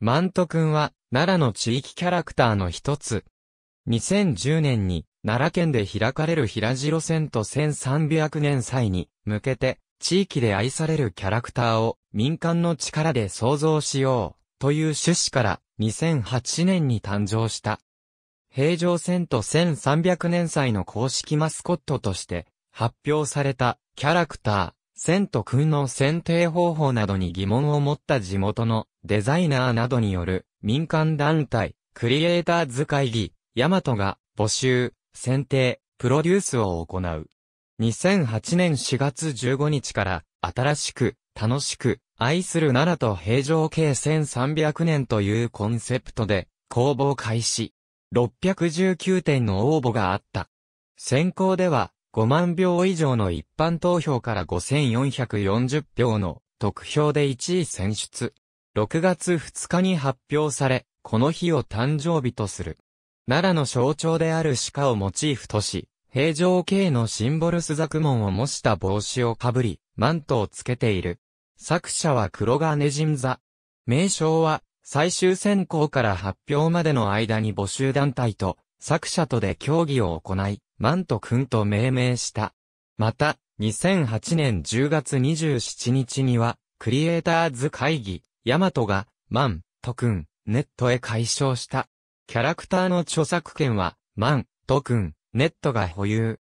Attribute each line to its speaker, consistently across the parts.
Speaker 1: マント君は、奈良の地域キャラクターの一つ。2010年に、奈良県で開かれる平城戦と1300年祭に向けて、地域で愛されるキャラクターを民間の力で創造しよう、という趣旨から2008年に誕生した。平城戦と1300年祭の公式マスコットとして発表されたキャラクター、千と君の選定方法などに疑問を持った地元のデザイナーなどによる民間団体、クリエイターズ会議、ヤマトが募集、選定、プロデュースを行う。2008年4月15日から新しく、楽しく、愛する奈良と平城計1300年というコンセプトで公募開始。619点の応募があった。選考では5万票以上の一般投票から5440票の得票で1位選出。6月2日に発表され、この日を誕生日とする。奈良の象徴である鹿をモチーフとし、平城系のシンボルス作門を模した帽子をかぶり、マントをつけている。作者は黒金神座。名称は、最終選考から発表までの間に募集団体と、作者とで協議を行い、マント君と命名した。また、2008年10月27日には、クリエイターズ会議、ヤマトが、マン、トクン・ネットへ解消した。キャラクターの著作権は、マン、トクン・ネットが保有。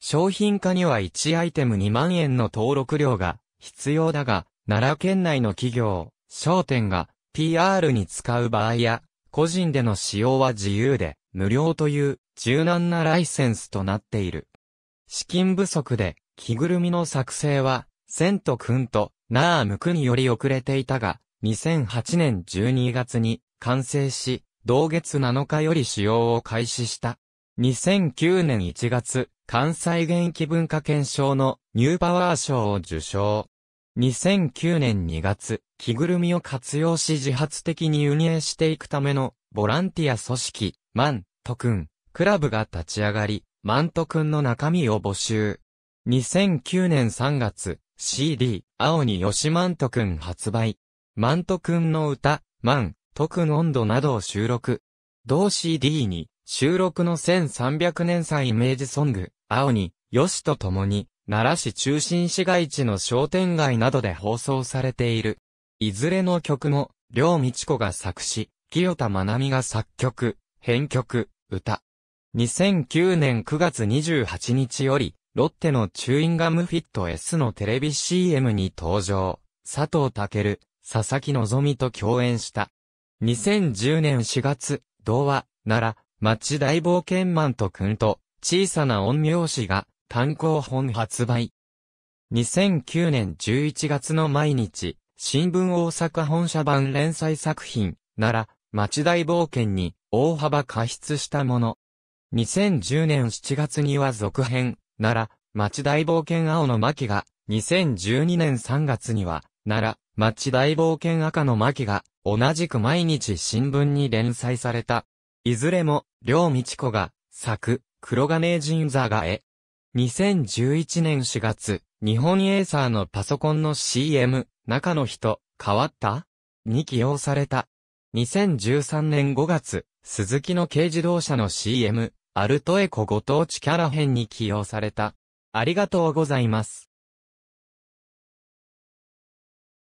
Speaker 1: 商品化には1アイテム2万円の登録料が必要だが、奈良県内の企業、商店が PR に使う場合や、個人での使用は自由で、無料という柔軟なライセンスとなっている。資金不足で、着ぐるみの作成は、セント君とナームにより遅れていたが、2008年12月に完成し、同月7日より使用を開始した。2009年1月、関西元気文化検証のニューパワー賞を受賞。2009年2月、着ぐるみを活用し自発的に運営していくためのボランティア組織、マント君、クラブが立ち上がり、マント君の中身を募集。2009年3月、CD、青に吉マント君発売。マント君の歌、マン、徳の温度などを収録。同 CD に、収録の1300年祭イメージソング、青に、よしと共に、奈良市中心市街地の商店街などで放送されている。いずれの曲も、両道子が作詞、清田真奈美が作曲、編曲、歌。2009年9月28日より、ロッテのチューインガムフィット S のテレビ CM に登場。佐藤健、佐々木希と共演した。2010年4月、童話、奈良、町大冒険マンと君と、小さな音苗詩が、単行本発売。2009年11月の毎日、新聞大阪本社版連載作品、奈良、町大冒険に、大幅加筆したもの。2010年7月には続編、奈良、町大冒険青の巻が、2012年3月には、奈町大冒険赤の巻が、同じく毎日新聞に連載された。いずれも、両道子が、作、黒金神座が絵。2011年4月、日本エーサーのパソコンの CM、中の人、変わったに起用された。2013年5月、鈴木の軽自動車の CM、アルトエコご当地キャラ編に起用された。ありがとうございます。